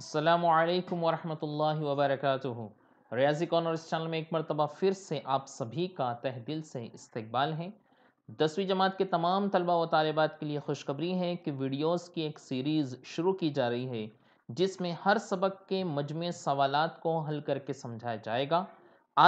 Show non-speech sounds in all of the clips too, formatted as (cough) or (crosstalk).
अल्लाम वरहमल वबरक रियाजी इस चैनल में एक मरतबा फिर से आप सभी का तह दिल से इस्तकबाल है दसवीं जमात के तमाम तलबा व तालबात के लिए खुशखबरी है कि वीडियोस की एक सीरीज़ शुरू की जा रही है जिसमें हर सबक के मजमे सवालात को हल करके समझाया जाएगा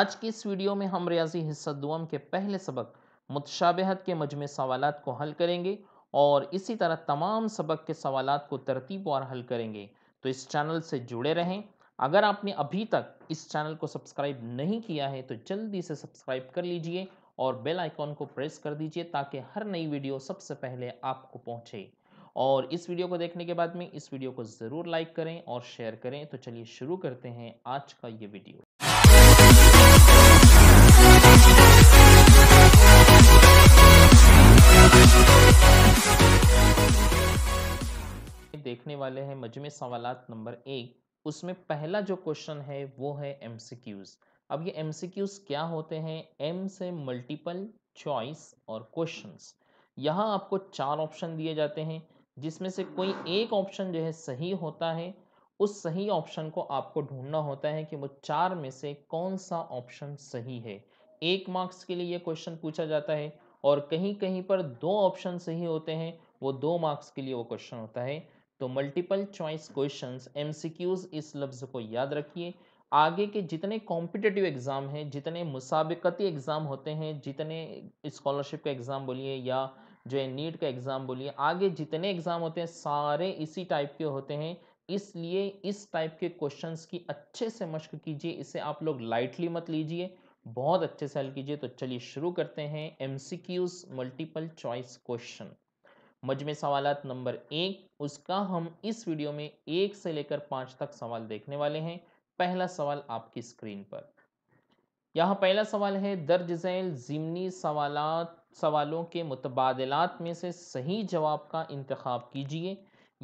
आज की इस वीडियो में हम रियाजी हिस्सा दुआम के पहले सबक मुतशाबहत के मजमे सवालात को हल करेंगे और इसी तरह तमाम सबक के सवालात को तरतीब और हल करेंगे तो इस चैनल से जुड़े रहें अगर आपने अभी तक इस चैनल को सब्सक्राइब नहीं किया है तो जल्दी से सब्सक्राइब कर लीजिए और बेल आइकॉन को प्रेस कर दीजिए ताकि हर नई वीडियो सबसे पहले आपको पहुंचे और इस वीडियो को देखने के बाद में इस वीडियो को ज़रूर लाइक करें और शेयर करें तो चलिए शुरू करते हैं आज का ये वीडियो देखने वाले हैं मजमे सवाल नंबर एक उसमें पहला जो क्वेश्चन है वो है एम अब ये एम क्या होते हैं एम से मल्टीपल चॉइस और क्वेश्चन यहाँ आपको चार ऑप्शन दिए जाते हैं जिसमें से कोई एक ऑप्शन जो है सही होता है उस सही ऑप्शन को आपको ढूंढना होता है कि वो चार में से कौन सा ऑप्शन सही है एक मार्क्स के लिए ये क्वेश्चन पूछा जाता है और कहीं कहीं पर दो ऑप्शन सही होते हैं वो दो मार्क्स के लिए वो क्वेश्चन होता है तो मल्टीपल चॉइस क्वेश्चंस एमसीक्यूज इस लफ्ज़ को याद रखिए आगे के जितने कॉम्पिटेटिव एग्ज़ाम हैं जितने मुसाबकती एग्ज़ाम होते हैं जितने स्कॉलरशिप का एग्ज़ाम बोलिए या जो है नीट का एग्ज़ाम बोलिए आगे जितने एग्ज़ाम होते हैं सारे इसी टाइप के होते हैं इसलिए इस टाइप के क्वेश्चंस की अच्छे से मशक कीजिए इसे आप लोग लाइटली मत लीजिए बहुत अच्छे से हल कीजिए तो चलिए शुरू करते हैं एम मल्टीपल चॉइस क्वेश्चन मजमे सवाल नंबर एक उसका हम इस वीडियो में एक से लेकर पाँच तक सवाल देखने वाले हैं पहला सवाल आपकी स्क्रीन पर यहाँ पहला सवाल है दर्ज झैल ज़िमनी सवाल सवालों के मुतबादलात में से सही जवाब का इंतखब कीजिए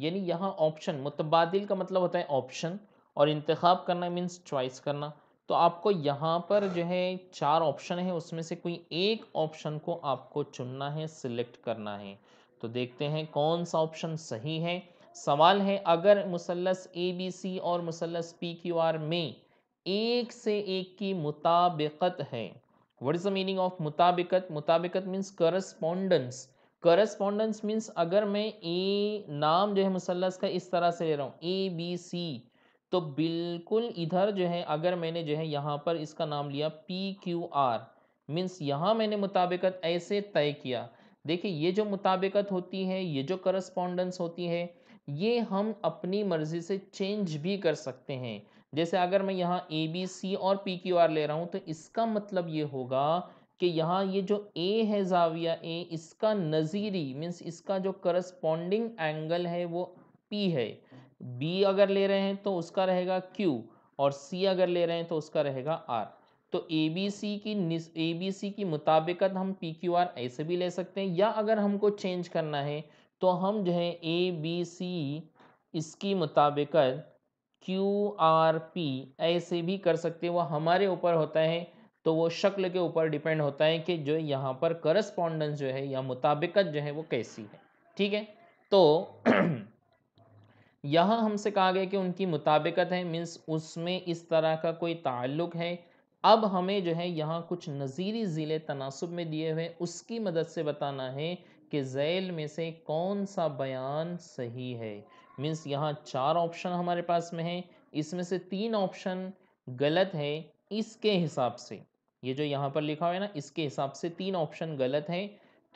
यानी यहाँ ऑप्शन मुतबादिल का मतलब होता है ऑप्शन और इंतखब करना मीन्स चॉइस करना तो आपको यहाँ पर जो है चार ऑप्शन है उसमें से कोई एक ऑप्शन को आपको चुनना है सिलेक्ट करना है तो देखते हैं कौन सा ऑप्शन सही है सवाल है अगर मुसलस ए बी सी और मुसलस पी क्यू आर में एक से एक की मुताबिकत है what is the meaning of मुताबिकत मुताबिकत मीन्स करस्पॉन्डेंस करस्पॉन्डेंस मीन्स अगर मैं ए नाम जो है मुसलस का इस तरह से ले रहा हूँ ए बी सी तो बिल्कुल इधर जो है अगर मैंने जो है यहाँ पर इसका नाम लिया पी क्यू आर मीन्स यहाँ मैंने मुताबिकत ऐसे तय किया देखिए ये जो मुताबिकत होती है ये जो करस्पॉन्डेंस होती है ये हम अपनी मर्ज़ी से चेंज भी कर सकते हैं जैसे अगर मैं यहाँ ए बी सी और पी क्यू आर ले रहा हूँ तो इसका मतलब ये होगा कि यहाँ ये जो ए है जाविया ए इसका नज़ीरी मीन्स इसका जो करस्पॉन्डिंग एंगल है वो पी है बी अगर ले रहे हैं तो उसका रहेगा क्यू और सी अगर ले रहे हैं तो उसका रहेगा आर तो ए बी सी की ए बी सी की मुताबिकत हम पी क्यू आर ऐसे भी ले सकते हैं या अगर हमको चेंज करना है तो हम जो है ए बी सी इसकी मुताबिकत क्यू आर पी ऐसे भी कर सकते हैं वो हमारे ऊपर होता है तो वो शक्ल के ऊपर डिपेंड होता है कि जो यहाँ पर करस्पॉन्डेंस जो है या मुताबिकत जो है वो कैसी है ठीक है तो (clears throat) यहाँ हमसे कहा गया कि उनकी मुताबिकत है मीन्स उसमें इस तरह का कोई ताल्लुक है अब हमें जो है यहाँ कुछ नज़ीरी ज़िले तनासब में दिए हुए उसकी मदद से बताना है कि जैल में से कौन सा बयान सही है मीन्स यहाँ चार ऑप्शन हमारे पास में है इसमें से तीन ऑप्शन गलत है इसके हिसाब से ये जो यहाँ पर लिखा हुआ है ना इसके हिसाब से तीन ऑप्शन गलत है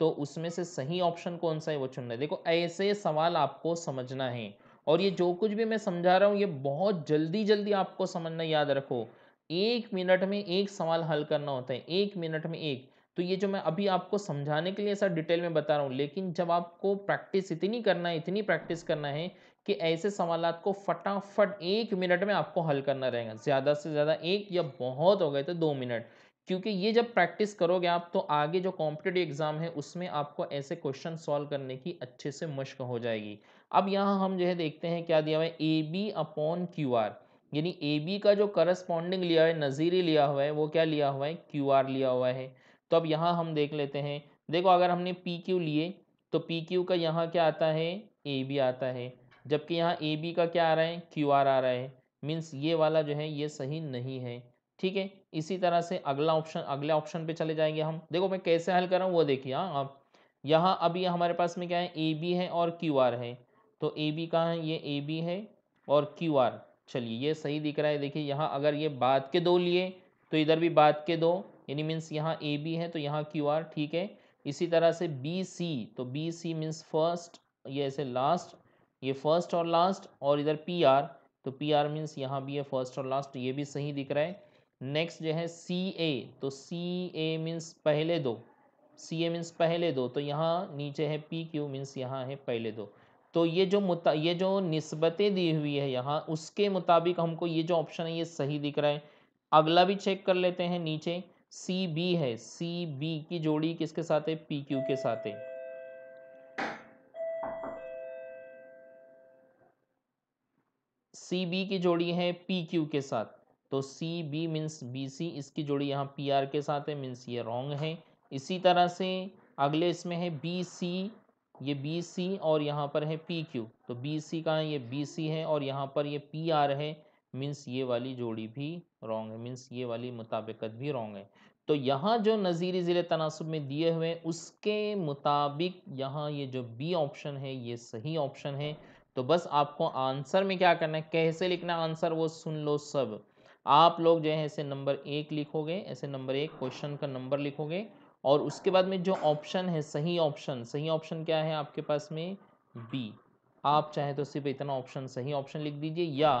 तो उसमें से सही ऑप्शन कौन सा है वो चुनना है देखो ऐसे सवाल आपको समझना है और ये जो कुछ भी मैं समझा रहा हूँ ये बहुत जल्दी जल्दी आपको समझना याद रखो एक मिनट में एक सवाल हल करना होता है एक मिनट में एक तो ये जो मैं अभी आपको समझाने के लिए ऐसा डिटेल में बता रहा हूँ लेकिन जब आपको प्रैक्टिस इतनी करना है इतनी प्रैक्टिस करना है कि ऐसे सवाल को फटाफट एक मिनट में आपको हल करना रहेगा ज़्यादा से ज़्यादा एक या बहुत हो गए तो दो मिनट क्योंकि ये जब प्रैक्टिस करोगे आप तो आगे जो कॉम्पिटेटिव एग्ज़ाम है उसमें आपको ऐसे क्वेश्चन सॉल्व करने की अच्छे से मुश्क हो जाएगी अब यहाँ हम जो है देखते हैं क्या दिया हुआ है A B upon Q R यानी ए बी का जो करस्पॉन्डिंग लिया है नज़ीरी लिया हुआ है वो क्या लिया हुआ है क्यू आर लिया हुआ है तो अब यहाँ हम देख लेते हैं देखो अगर हमने पी क्यू लिए तो पी क्यू का यहाँ क्या आता है ए बी आता है जबकि यहाँ ए बी का क्या आ रहा है क्यू आर आ रहा है मीन्स ये वाला जो है ये सही नहीं है ठीक है इसी तरह से अगला ऑप्शन अगले ऑप्शन पे चले जाएंगे हम देखो मैं कैसे हल कर रहा हूँ वो देखिए हाँ आप यहाँ अभी हमारे पास में क्या है ए बी है और क्यू आर है तो ए बी कहाँ है ये ए बी है और क्यू आर चलिए ये सही दिख रहा है देखिए यहाँ अगर ये बाद के दो लिए तो इधर भी बाद के दो यानी मीन्स यहाँ ए बी है तो यहाँ क्यू आर ठीक है इसी तरह से बी सी तो बी सी मीन्स फर्स्ट ये ऐसे लास्ट ये फर्स्ट और लास्ट और इधर पी आर तो पी आर मीन्स यहाँ भी है फर्स्ट और लास्ट तो ये भी सही दिख रहा है नेक्स्ट जो है सी ए तो सी ए मीन्स पहले दो सी ए मीन्स पहले दो तो यहाँ नीचे है पी क्यू मीन्स यहाँ है पहले दो तो ये जो मुता ये जो नस्बतें दी हुई है यहाँ उसके मुताबिक हमको ये जो ऑप्शन है ये सही दिख रहा है अगला भी चेक कर लेते हैं नीचे सी बी है सी बी की जोड़ी किसके साथ है पी क्यू के साथ है सी बी की जोड़ी है पी क्यू के साथ तो C B means B C इसकी जोड़ी यहाँ पी आर के साथ है मीन्स ये रॉन्ग है इसी तरह से अगले इसमें है बी सी ये बी सी और यहाँ पर है पी क्यू तो बी सी का है ये बी सी है और यहाँ पर ये पी आर है मीन्स ये वाली जोड़ी भी रॉन्ग है मीन्स ये वाली मुताबिकत भी रॉन्ग है तो यहाँ जो नज़ीरी ज़िले तनासब में दिए हुए उसके मुताबिक यहाँ ये जो बी ऑप्शन है ये सही ऑप्शन है तो बस आपको आंसर में क्या करना है कैसे लिखना आंसर वो सुन लो सब आप लोग जो है ऐसे नंबर एक लिखोगे ऐसे नंबर एक क्वेश्चन का नंबर लिखोगे और उसके बाद में जो ऑप्शन है सही ऑप्शन सही ऑप्शन क्या है आपके पास में बी आप चाहे तो सिर्फ इतना ऑप्शन सही ऑप्शन लिख दीजिए या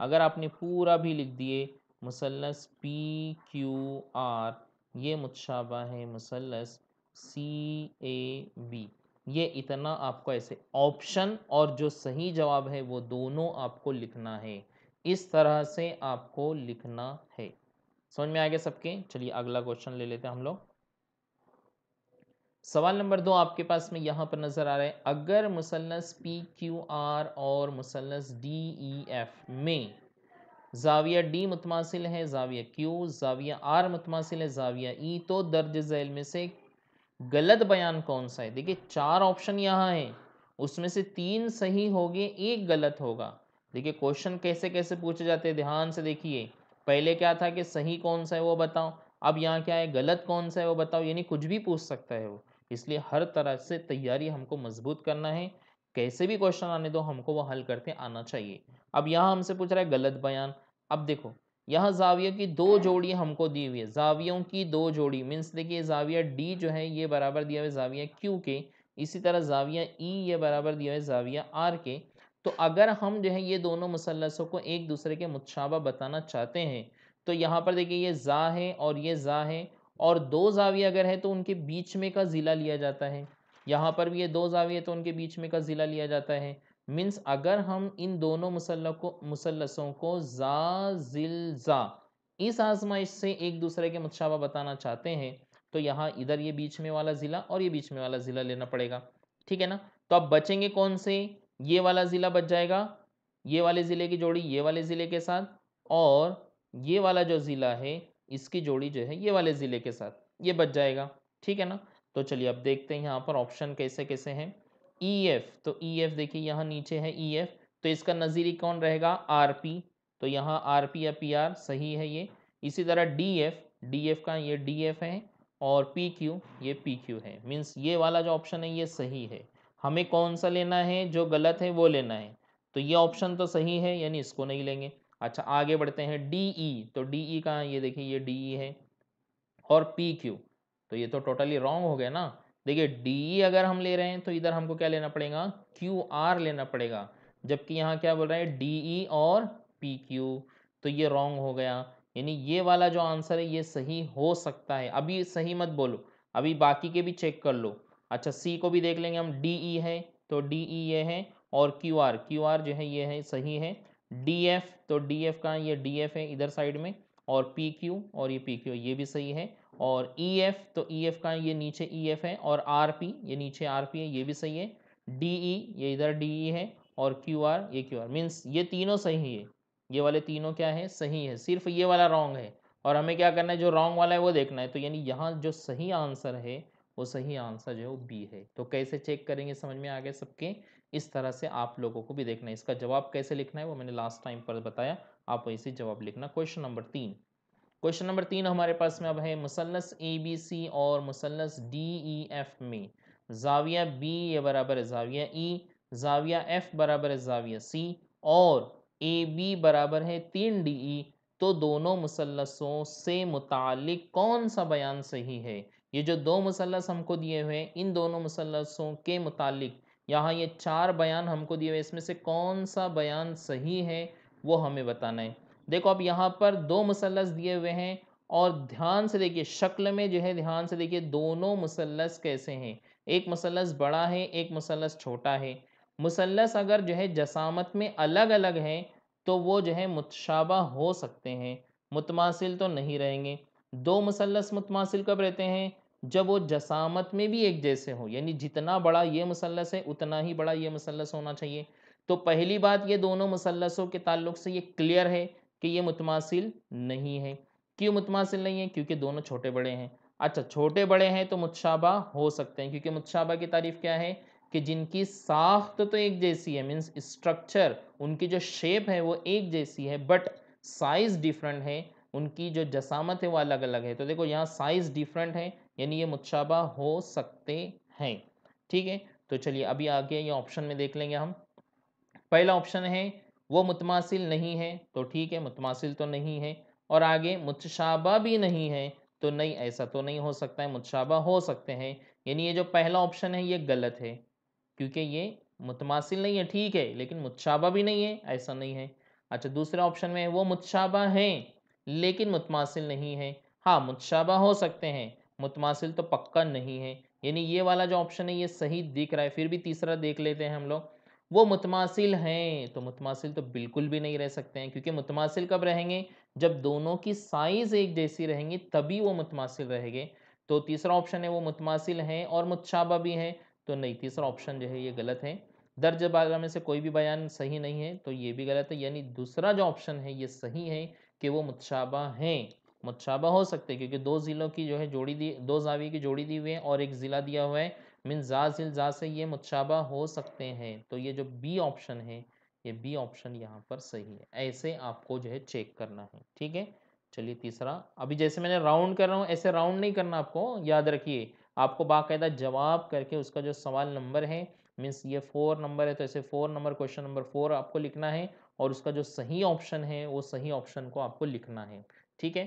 अगर आपने पूरा भी लिख दिए मुसलस पी क्यू आर ये मुतशाबा है मुसलस सी ए बी ये इतना आपको ऐसे ऑप्शन और जो सही जवाब है वो दोनों आपको लिखना है इस तरह से आपको लिखना है समझ में आ गया सबके चलिए अगला क्वेश्चन ले लेते हैं हम लोग सवाल नंबर दो आपके पास में यहाँ पर नज़र आ रहा है अगर मुसलस पी क्यू आर और मुसलस डी ई एफ में जाविया डी मुतमासिल है जाविया क्यू जाविया आर मुतमासिल है जाविया ई e, तो दर्ज झैल में से गलत बयान कौन सा है देखिए चार ऑप्शन यहाँ है उसमें से तीन सही होंगे एक गलत होगा देखिए क्वेश्चन कैसे कैसे पूछे जाते हैं ध्यान से देखिए पहले क्या था कि सही कौन सा है वो बताओ अब यहाँ क्या है गलत कौन सा है वो बताओ यानी कुछ भी पूछ सकता है वो इसलिए हर तरह से तैयारी हमको मजबूत करना है कैसे भी क्वेश्चन आने दो हमको वो हल करते आना चाहिए अब यहाँ हमसे पूछ रहा है गलत बयान अब देखो यहाँ जाविया की दो जोड़ी हमको दी हुई है जावियों की दो जोड़ी मीन्स देखिए जाविया डी जो है ये बराबर दिया हुआ है जाविया क्यू के इसी तरह जाविया ई e ये बराबर दिया है जाविया आर के तो अगर हम जो है ये दोनों मुसलसों को एक दूसरे के मुतशाबा बताना चाहते हैं तो यहाँ पर देखिए ये ज़ा है और ये ज़ा है और दो जावी अगर है तो उनके बीच में का ज़िला लिया जाता है यहाँ पर भी ये दो जावी है तो उनके बीच में का ज़िला लिया जाता है मीन्स अगर हम इन दोनों मुसल को मुसलसों को ज़ा जिल ज़ा इस आजमाइश से एक दूसरे के मुतशाबा बताना चाहते हैं तो यहाँ इधर ये बीच में वाला ज़िला और ये बीच में वाला ज़िला लेना पड़ेगा ठीक है ना तो अब बचेंगे कौन से ये वाला ज़िला बच जाएगा ये वाले ज़िले की जोड़ी ये वाले ज़िले के साथ और ये वाला जो ज़िला है इसकी जोड़ी जो है ये वाले ज़िले के साथ ये बच जाएगा ठीक है ना तो चलिए अब देखते हैं यहाँ पर ऑप्शन कैसे कैसे हैं ई e एफ तो ई e एफ देखिए यहाँ नीचे है ई e एफ तो इसका नज़ीरी कौन रहेगा आर पी तो यहाँ आर पी या पी आर सही है ये इसी तरह डी एफ डी एफ का ये डी एफ है और पी क्यू ये पी क्यू है मीन्स ये वाला जो ऑप्शन है ये सही है हमें कौन सा लेना है जो गलत है वो लेना है तो ये ऑप्शन तो सही है यानी इसको नहीं लेंगे अच्छा आगे बढ़ते हैं डी ई e, तो डी ई e का ये देखिए ये डी ई e है और पी क्यू तो ये तो टोटली रॉन्ग हो गया ना देखिए डी ई अगर हम ले रहे हैं तो इधर हमको क्या लेना पड़ेगा क्यू आर लेना पड़ेगा जबकि यहाँ क्या बोल रहे हैं डी ई और पी क्यू तो ये रॉन्ग हो गया यानी ये वाला जो आंसर है ये सही हो सकता है अभी सही मत बोलो अभी बाकी के भी चेक कर लो अच्छा सी को भी देख लेंगे हम डी ई है तो डी ई ये है और क्यू आर क्यू आर जो है ये है सही है डी एफ तो डी एफ का ये डी एफ है इधर साइड में और पी क्यू और ये पी क्यू ये भी सही है और ई e एफ तो ई एफ का ये नीचे ई e एफ है और आर पी ये नीचे आर पी है ये भी सही है डी ई e, ये इधर डी ई है और क्यू आर ये क्यू आर मीन्स ये तीनों सही है ये वाले तीनों क्या है सही है सिर्फ ये वाला रॉन्ग है और हमें क्या करना है जो रॉन्ग वाला है वो देखना है तो यानी यहाँ जो सही आंसर है वो सही आंसर जो है वो बी है तो कैसे चेक करेंगे समझ में आ गया सबके इस तरह से आप लोगों को भी देखना है इसका जवाब कैसे लिखना है वो मैंने लास्ट टाइम पर बताया आप वैसे जवाब लिखना क्वेश्चन नंबर तीन क्वेश्चन नंबर तीन हमारे पास में अब है मुसलस ए बी सी और मुसलस डी ई एफ में जाविया बी ये बराबर है जाविया ई e, जाविया एफ बराबर है जाविया सी और ए बी बराबर है तीन डी ई e। तो दोनों मुसलसों से मुतल कौन सा बयान सही है ये जो दो मुसलस हमको दिए हुए हैं इन दोनों मुसलसों के मुतालिक यहाँ ये चार बयान हमको दिए हुए इसमें से कौन सा बयान सही है वो हमें बताना है देखो अब यहाँ पर दो मुसलस दिए हुए हैं और ध्यान से देखिए शक्ल में जो है ध्यान से देखिए दोनों मुसलस कैसे हैं एक मुसलस बड़ा है एक मुसलस छोटा है मुसलस अगर जो है जसामत में अलग अलग हैं तो वो जो है मुतशाबा हो सकते हैं मुतमासिल तो नहीं रहेंगे दो मुसलस मुतमासिल कब रहते हैं जब वो जसामत में भी एक जैसे हो यानी जितना बड़ा ये मुसलस है उतना ही बड़ा ये मुसलस होना चाहिए तो पहली बात ये दोनों मुसलसों के ताल्लुक से ये क्लियर है कि ये मुतमासिल नहीं है क्यों मुतमासिल नहीं है क्योंकि दोनों छोटे बड़े हैं अच्छा छोटे बड़े हैं तो मुतशाबा हो सकते हैं क्योंकि मुतशाबा की तारीफ क्या है कि जिनकी साख्त तो एक जैसी है मीन्स स्ट्रक्चर उनकी जो शेप है वो एक जैसी है बट साइज़ डिफरेंट है उनकी जो जसामत है वो अलग अलग है तो देखो यहाँ साइज़ डिफरेंट है यानी ये मुतशाबा हो सकते हैं ठीक है तो चलिए अभी आगे ये ऑप्शन में देख लेंगे हम पहला ऑप्शन है वो मुतमासिल नहीं है तो ठीक है मुतमासिल तो नहीं है और आगे मुतशाबा भी नहीं है तो नहीं ऐसा तो नहीं हो सकता है मुतशाबा हो सकते हैं यानी ये जो पहला ऑप्शन है ये गलत है क्योंकि ये मुतमासिल नहीं है ठीक है लेकिन मुतशाबा भी नहीं है ऐसा नहीं है अच्छा दूसरे ऑप्शन में है वो मुतशाबा हैं लेकिन मुतमासिल नहीं है हाँ मुतशाबा हो सकते हैं मुतमासिल तो पक्का नहीं है यानी ये वाला जो ऑप्शन है ये सही दिख रहा है फिर भी तीसरा देख लेते हैं हम लोग वो मुतमासिल हैं तो मुतमासिल तो बिल्कुल भी नहीं रह सकते हैं क्योंकि मुतमासिल कब रहेंगे जब दोनों की साइज़ एक जैसी रहेंगी तभी वो मुतमासिल रहेंगे तो तीसरा ऑप्शन है वो मुतमासिल हैं और मुतशाबा भी हैं तो नहीं तीसरा ऑप्शन जो है ये गलत है दर्ज बारा में से कोई भी बयान सही नहीं है तो ये भी गलत है यानी दूसरा जो ऑप्शन है ये सही है कि वो मुतशाबा हैं मुतशाबा हो सकते हैं क्योंकि दो ज़िलों की जो है जोड़ी दी दो जावी की जोड़ी दी हुई है और एक ज़िला दिया हुआ है मिन जा जिल जा से ये मुतशाबा हो सकते हैं तो ये जो बी ऑप्शन है ये बी ऑप्शन यहाँ पर सही है ऐसे आपको जो है चेक करना है ठीक है चलिए तीसरा अभी जैसे मैंने राउंड कर रहा हूँ ऐसे राउंड नहीं करना आपको याद रखिए आपको बाकायदा जवाब करके उसका जो सवाल नंबर है मीन्स ये फोर नंबर है तो ऐसे four number question number four आपको लिखना है और उसका जो सही ऑप्शन है वो सही ऑप्शन को आपको लिखना है ठीक है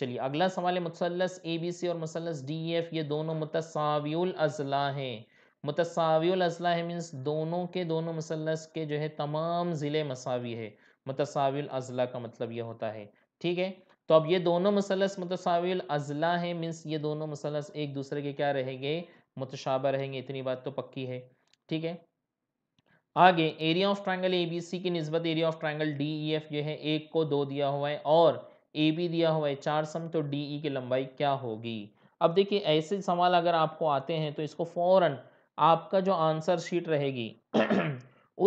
चलिए अगला सवाल है मुसलस ए बी सी और मुसलस डी एफ e, ये दोनों मुतसावियुल अजला हैं मुतसावियुल अजला है मीन्स दोनों के दोनों मुसलस के जो है तमाम ज़िले मसावी है मुतसावियुल अजला का मतलब ये होता है ठीक है तो अब ये दोनों मुसलस मुतसाविल अजला है मीन्स ये दोनों मुसलस एक दूसरे के क्या रहेंगे मुतशाबा रहेंगे इतनी बात तो पक्की है ठीक है आगे area of triangle A B C की नस्बत area of triangle D E F जो है एक को दो दिया हुआ है और ए बी दिया हुआ है चार सम तो डी ई की लंबाई क्या होगी अब देखिए ऐसे सवाल अगर आपको आते हैं तो इसको फौरन आपका जो आंसर शीट रहेगी (clears throat)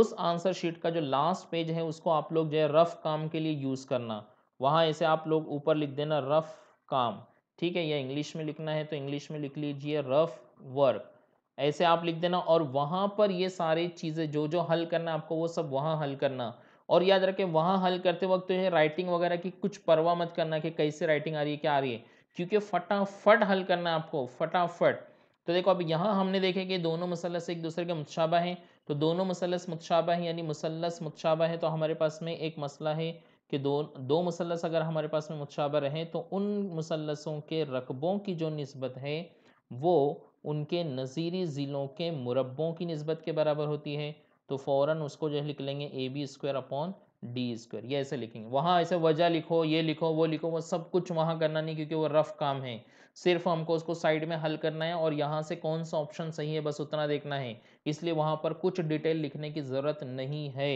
उस आंसर शीट का जो लास्ट पेज है उसको आप लोग जो है रफ़ काम के लिए यूज़ करना वहाँ ऐसे आप लोग ऊपर लिख देना रफ़ काम ठीक है या इंग्लिश में लिखना है तो इंग्लिश में लिख लीजिए रफ़ वर्क ऐसे आप लिख देना और वहाँ पर ये सारी चीज़ें जो जो हल करना है आपको वो सब वहाँ हल करना और याद रखें वहाँ हल करते वक्त जो है राइटिंग वगैरह की कुछ परवाह मत करना कि कैसे राइटिंग आ रही है क्या आ रही है क्योंकि फटाफट हल करना है आपको फटाफट तो देखो अब यहाँ हमने देखे कि दोनों मसलस एक दूसरे के मुतशाबा हैं तो दोनों मसलस मुतशाबा हैं यानी मुसलस मुतशाबा है तो हमारे पास में एक मसला है कि दो दो मुसलस अगर हमारे पास में मुतशाबा रहें तो उन मुसलसों के रकबों की जो नस्बत है वो उनके नज़ीरी ज़िलों के मुरबों की नस्बत के बराबर होती है तो फ़ौरन उसको जो है लिख लेंगे A B square upon D square ये ऐसे लिखेंगे वहाँ ऐसे वजह लिखो ये लिखो वो लिखो वो सब कुछ वहाँ करना नहीं क्योंकि वो रफ़ काम है सिर्फ हमको उसको साइड में हल करना है और यहाँ से कौन सा ऑप्शन सही है बस उतना देखना है इसलिए वहाँ पर कुछ डिटेल लिखने की ज़रूरत नहीं है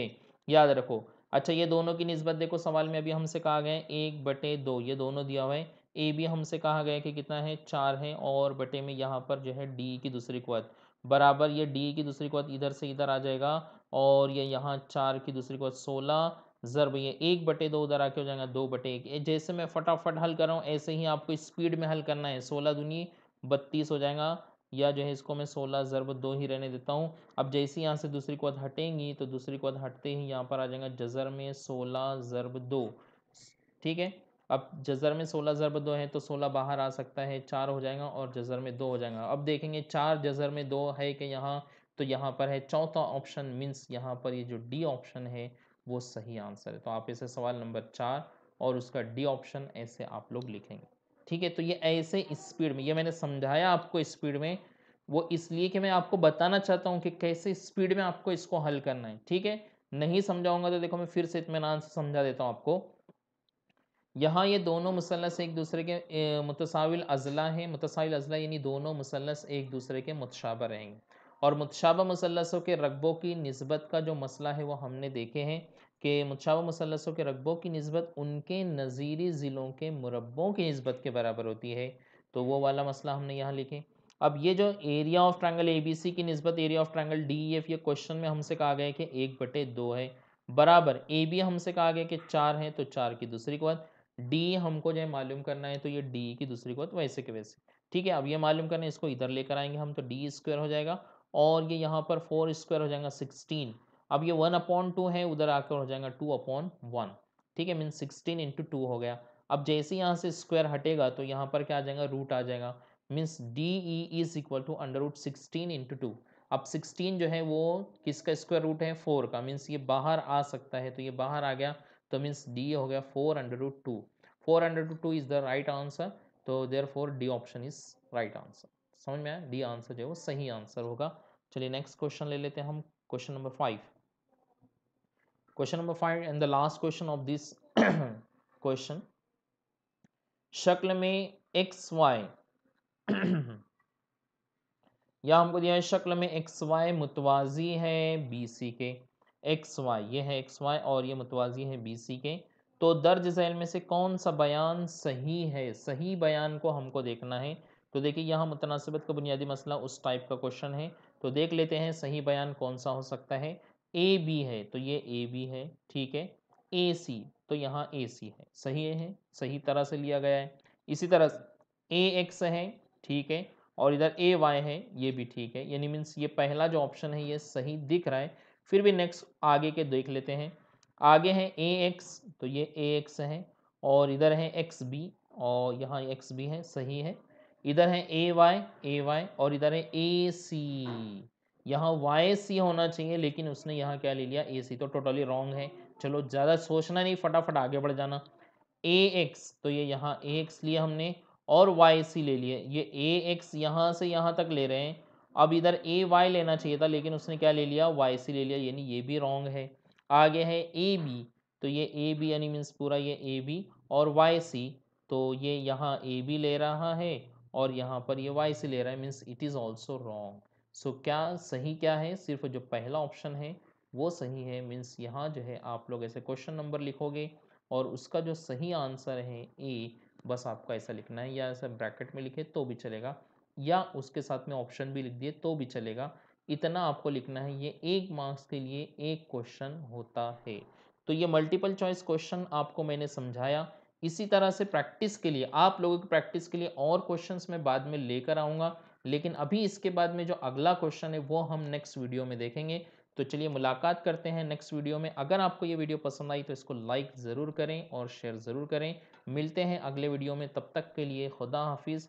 याद रखो अच्छा ये दोनों की नस्बत देखो सवाल में अभी हमसे कहा गया है एक बटे दो ये दोनों दिया हुआ है ए भी हमसे कहा गया है कि कितना है चार है और बटे में यहाँ पर जो है डी की दूसरी क्वाद बराबर ये डी की दूसरी को इधर से इधर आ जाएगा और ये यहाँ चार की दूसरी को सोलह ज़रब भैया एक बटे दो उधर आके हो जाएगा दो बटे एक जैसे मैं फटाफट हल कर रहा हूँ ऐसे ही आपको स्पीड में हल करना है सोलह दुनी बत्तीस हो जाएगा या जो है इसको मैं सोलह ज़रब दो ही रहने देता हूँ अब जैसे यहाँ से दूसरी को हटेंगी तो दूसरी को हटते ही यहाँ पर आ जाएगा जज़र में सोलह ज़रब दो ठीक है अब जजर में सोलह ज़रब दो है तो सोलह बाहर आ सकता है चार हो जाएगा और जजर में दो हो जाएगा अब देखेंगे चार जजर में दो है कि यहाँ तो यहाँ पर है चौथा ऑप्शन मीन्स यहाँ पर ये यह जो डी ऑप्शन है वो सही आंसर है तो आप इसे सवाल नंबर चार और उसका डी ऑप्शन ऐसे आप लोग लिखेंगे ठीक है तो ये ऐसे स्पीड में ये मैंने समझाया आपको स्पीड में वो इसलिए कि मैं आपको बताना चाहता हूँ कि कैसे स्पीड में आपको इसको हल करना है ठीक है नहीं समझाऊंगा तो देखो मैं फिर से इतमान से समझा देता हूँ आपको यहाँ ये दोनों मुसलस एक दूसरे के मुतसाविल अज़ला हैं मुतसाविल अज़ला यानी दोनों मुसलस एक दूसरे के मुतशाबा रहेंगे और मुतशाबा मुसलसों के रकबों की नस्बत का जो मसला है वो हमने देखे हैं कि मुतशाबा मुसलसों के रकबों की नस्बत उनके नज़ीरी ज़िलों के मुरबों की नस्बत के बराबर होती है तो वो वाला मसला हमने यहाँ लिखे अब ये जो area of A B C की नस्बत area of D E F ये क्वेश्चन में हमसे कहा गया है कि एक बटे दो है बराबर ए बी हमसे कहा गया कि चार है तो चार की दूसरी को बात डी हमको जो मालूम करना है तो ये डी की दूसरी को वैसे के वैसे ठीक है अब ये मालूम करना है इसको इधर लेकर आएंगे हम तो डी स्क्वायर हो जाएगा और ये यहाँ पर फोर स्क्वायर हो जाएगा सिक्सटीन अब ये वन अपॉन टू है उधर आकर हो जाएगा टू अपॉन वन ठीक है मीन सिक्सटीन इंटू टू हो गया अब जैसे यहाँ से स्क्वायर हटेगा तो यहाँ पर क्या आ जाएगा रूट आ जाएगा means D E is equal to under root sixteen into two अब सिक्सटीन जो है वो किसका स्क्वायर रूट है फोर का मीन्स ये बाहर आ सकता है तो ये बाहर आ गया तो मीन्स डी हो गया four under root two four under root two is the right answer तो there four D option is right answer समझ में आया डी आंसर जो है वो सही आंसर होगा चलिए नेक्स्ट क्वेश्चन ले लेते हैं हम question number five question number five and the last question of this question शक्ल में एक्स वाई (clears throat) या हमको दिया है शक्ल में एक्स वाई मुतवाजी है बी सी के एक्स वाई ये है एक्स वाई और ये मतवाजी है बी सी के तो दर्ज झैल में से कौन सा बयान सही है सही बयान को हमको देखना है तो देखिए यहाँ मुतनासिबत का बुनियादी मसला उस टाइप का क्वेश्चन है तो देख लेते हैं सही बयान कौन सा हो सकता है ए बी है तो ये ए बी है ठीक है ए सी तो यहाँ ए सी है सही है सही तरह से लिया गया है इसी तरह ए एक्स है ठीक है और इधर ए वाई है ये भी ठीक है यानी मीन्स ये पहला जो ऑप्शन है ये सही दिख रहा है फिर भी नेक्स्ट आगे के देख लेते हैं आगे हैं ए एक्स तो ये ए एक्स है और इधर है एक्स बी और यहाँ एक्स बी है सही है इधर है ए वाई ए वाई और इधर है ए सी यहाँ वाई सी होना चाहिए लेकिन उसने यहाँ क्या ले लिया ए सी तो टोटली रॉन्ग है चलो ज़्यादा सोचना नहीं फटाफट आगे बढ़ जाना ए एक्स तो ये यहाँ ए एक्स लिया हमने और वाई सी ले लिए ये ए एक्स यहाँ से यहाँ तक ले रहे हैं अब इधर ए वाई लेना चाहिए था लेकिन उसने क्या ले लिया वाई सी ले लिया यानी ये भी रॉन्ग है आगे है ए बी तो ये ए बी यानी मीन्स पूरा ये ए बी और वाई सी तो ये यहाँ ए बी ले रहा है और यहाँ पर ये वाई सी ले रहा है means it is also wrong so क्या सही क्या है सिर्फ जो पहला ऑप्शन है वो सही है मीन्स यहाँ जो है आप लोग ऐसे क्वेश्चन नंबर लिखोगे और उसका जो सही आंसर है ए बस आपका ऐसा लिखना है या ऐसा ब्रैकेट में लिखे तो भी चलेगा या उसके साथ में ऑप्शन भी लिख दिए तो भी चलेगा इतना आपको लिखना है ये एक मार्क्स के लिए एक क्वेश्चन होता है तो ये मल्टीपल चॉइस क्वेश्चन आपको मैंने समझाया इसी तरह से प्रैक्टिस के लिए आप लोगों की प्रैक्टिस के लिए और क्वेश्चंस मैं बाद में लेकर आऊँगा लेकिन अभी इसके बाद में जो अगला क्वेश्चन है वो हम नेक्स्ट वीडियो में देखेंगे तो चलिए मुलाकात करते हैं नेक्स्ट वीडियो में अगर आपको ये वीडियो पसंद आई तो इसको लाइक ज़रूर करें और शेयर ज़रूर करें मिलते हैं अगले वीडियो में तब तक के लिए खुदा हाफिज़